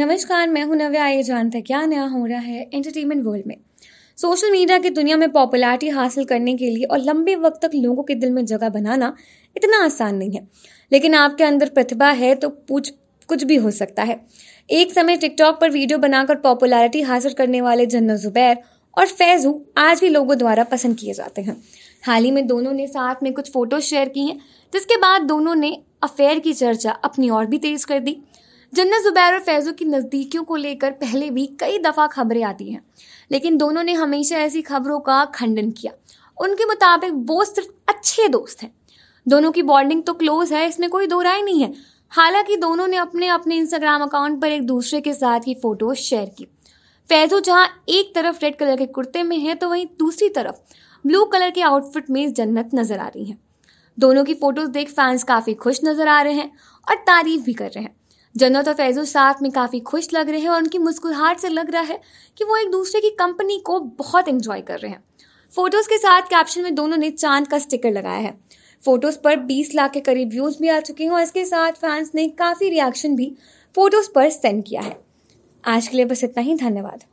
नमस्कार मैं हूं नव्या आइए जानते क्या नया हो रहा है एंटरटेनमेंट वर्ल्ड में सोशल मीडिया की दुनिया में पॉपुलैरिटी हासिल करने के लिए और लंबे वक्त तक लोगों के दिल में जगह बनाना इतना आसान नहीं है लेकिन आपके अंदर प्रतिभा है तो पूछ कुछ भी हो सकता है एक समय टिकटॉक पर वीडियो बनाकर पॉपुलैरिटी हासिल करने वाले जन्नो जुबैर और फैजू आज भी लोगों द्वारा पसंद किए जाते हैं हाल ही में दोनों ने साथ में कुछ फोटोज शेयर की हैं जिसके बाद दोनों ने अफेयर की चर्चा अपनी और भी तेज कर दी जन्नत जुबैर और फैज़ो की नज़दीकियों को लेकर पहले भी कई दफ़ा खबरें आती हैं लेकिन दोनों ने हमेशा ऐसी खबरों का खंडन किया उनके मुताबिक वो सिर्फ अच्छे दोस्त हैं दोनों की बॉन्डिंग तो क्लोज है इसमें कोई दो राय नहीं है हालांकि दोनों ने अपने अपने इंस्टाग्राम अकाउंट पर एक दूसरे के साथ ही फ़ोटो शेयर की फैज़ो जहाँ एक तरफ रेड कलर के कुर्ते में है तो वहीं दूसरी तरफ ब्लू कलर के आउटफिट में जन्नत नज़र आ रही है दोनों की फ़ोटोज़ देख फैंस काफ़ी खुश नज़र आ रहे हैं और तारीफ भी कर रहे हैं जन्नत तो और फैज़ो साथ में काफ़ी खुश लग रहे हैं और उनकी मुस्कुराहट से लग रहा है कि वो एक दूसरे की कंपनी को बहुत इन्जॉय कर रहे हैं फोटोज़ के साथ कैप्शन में दोनों ने चांद का स्टिकर लगाया है फोटोज़ पर 20 लाख के करीब व्यूज़ भी आ चुके हैं और इसके साथ फैंस ने काफ़ी रिएक्शन भी फोटोज़ पर सेंड किया है आज के लिए बस इतना ही धन्यवाद